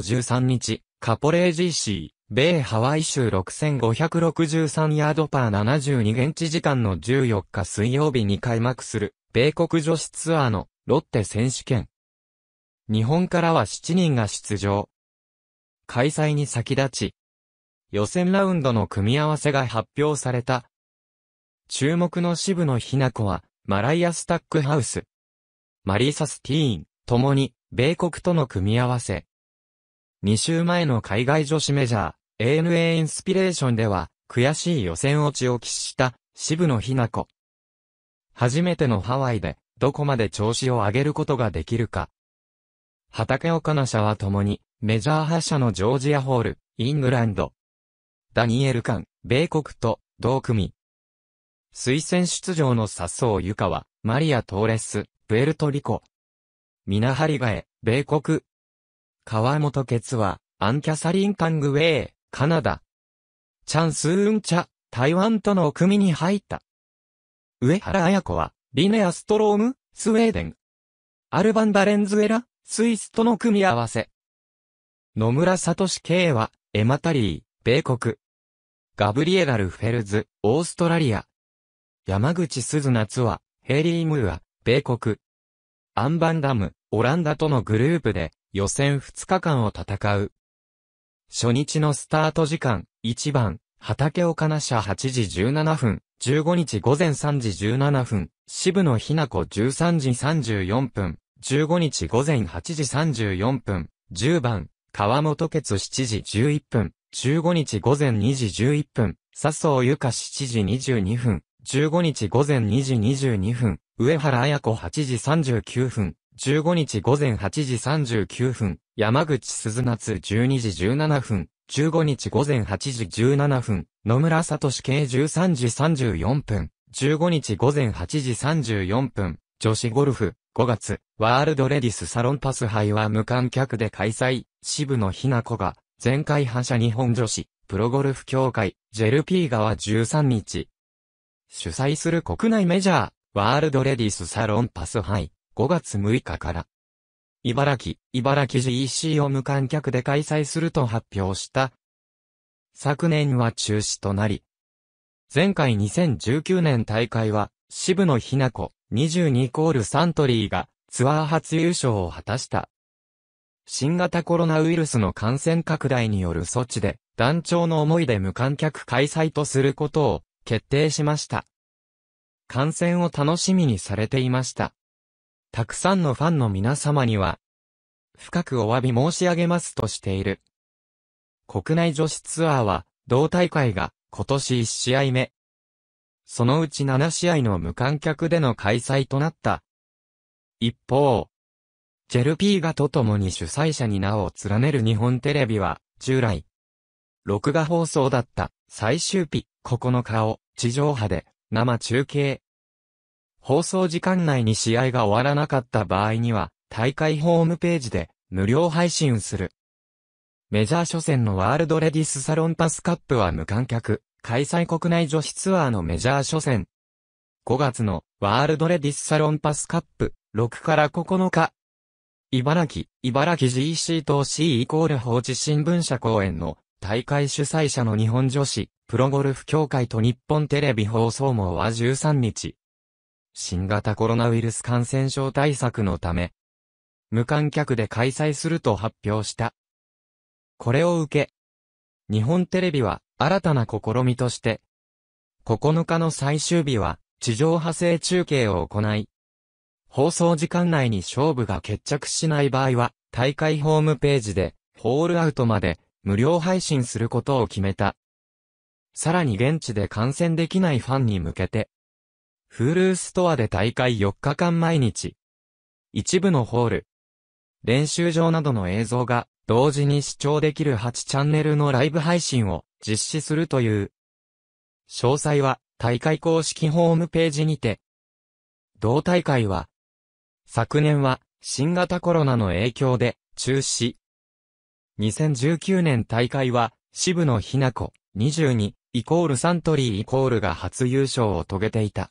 13日、カポレージシー、米ハワイ州6563ヤードパー72現地時間の14日水曜日に開幕する、米国女子ツアーのロッテ選手権。日本からは7人が出場。開催に先立ち、予選ラウンドの組み合わせが発表された。注目の渋野日向子は、マライア・スタックハウス、マリーサ・スティーン、ともに、米国との組み合わせ、2週前の海外女子メジャー、ANA インスピレーションでは、悔しい予選落ちを喫した渋野日向子。初めてのハワイで、どこまで調子を上げることができるか。畑岡奈社は共に、メジャー発車のジョージアホール、イングランド。ダニエル・カン、米国と、同組。推薦出場の笹生ゆかは、マリア・トーレス、プエルトリコ。ミナハリガエ、米国、川本哲は、アン・キャサリン・カングウェイ、カナダ。チャン・スーンチャ、台湾との組に入った。上原彩子は、リネア・ストローム、スウェーデン。アルバン・バレンズエラ、スイスとの組み合わせ。野村聡圭は、エマタリー、米国。ガブリエラ・ルフェルズ、オーストラリア。山口鈴夏は、ヘイリー・ムーア、米国。アンバンダム、オランダとのグループで、予選2日間を戦う。初日のスタート時間、1番、畑岡那社8時17分、15日午前3時17分、渋野日な子13時34分、15日午前8時34分、10番、川本決7時11分、15日午前2時11分、笹生ゆか7時22分、15日午前2時22分、上原彩子8時39分、15日午前8時39分、山口鈴夏12時17分、15日午前8時17分、野村聡計13時34分、15日午前8時34分、女子ゴルフ、5月、ワールドレディスサロンパス杯は無観客で開催、渋野日向子が、前回覇者日本女子、プロゴルフ協会、ジェル・ピー側13日、主催する国内メジャー、ワールドレディスサロンパス杯、5月6日から、茨城、茨城 GEC を無観客で開催すると発表した。昨年は中止となり、前回2019年大会は、渋野日な子、22コールサントリーがツアー初優勝を果たした。新型コロナウイルスの感染拡大による措置で、団長の思いで無観客開催とすることを決定しました。観戦を楽しみにされていました。たくさんのファンの皆様には、深くお詫び申し上げますとしている。国内女子ツアーは、同大会が今年1試合目。そのうち7試合の無観客での開催となった。一方、ジェルピーガと共に主催者に名を連ねる日本テレビは、従来、録画放送だった最終日9日を地上波で生中継。放送時間内に試合が終わらなかった場合には、大会ホームページで無料配信する。メジャー初戦のワールドレディスサロンパスカップは無観客、開催国内女子ツアーのメジャー初戦。5月のワールドレディスサロンパスカップ6から9日。茨城、茨城 GC と C イコール放置新聞社公演の大会主催者の日本女子プロゴルフ協会と日本テレビ放送網は13日、新型コロナウイルス感染症対策のため、無観客で開催すると発表した。これを受け、日本テレビは新たな試みとして、9日の最終日は地上派生中継を行い、放送時間内に勝負が決着しない場合は、大会ホームページで、ホールアウトまで無料配信することを決めた。さらに現地で観戦できないファンに向けて、フールーストアで大会4日間毎日。一部のホール。練習場などの映像が同時に視聴できる8チャンネルのライブ配信を実施するという。詳細は大会公式ホームページにて。同大会は、昨年は新型コロナの影響で中止。2019年大会は渋野日な子22イコールサントリーイコールが初優勝を遂げていた。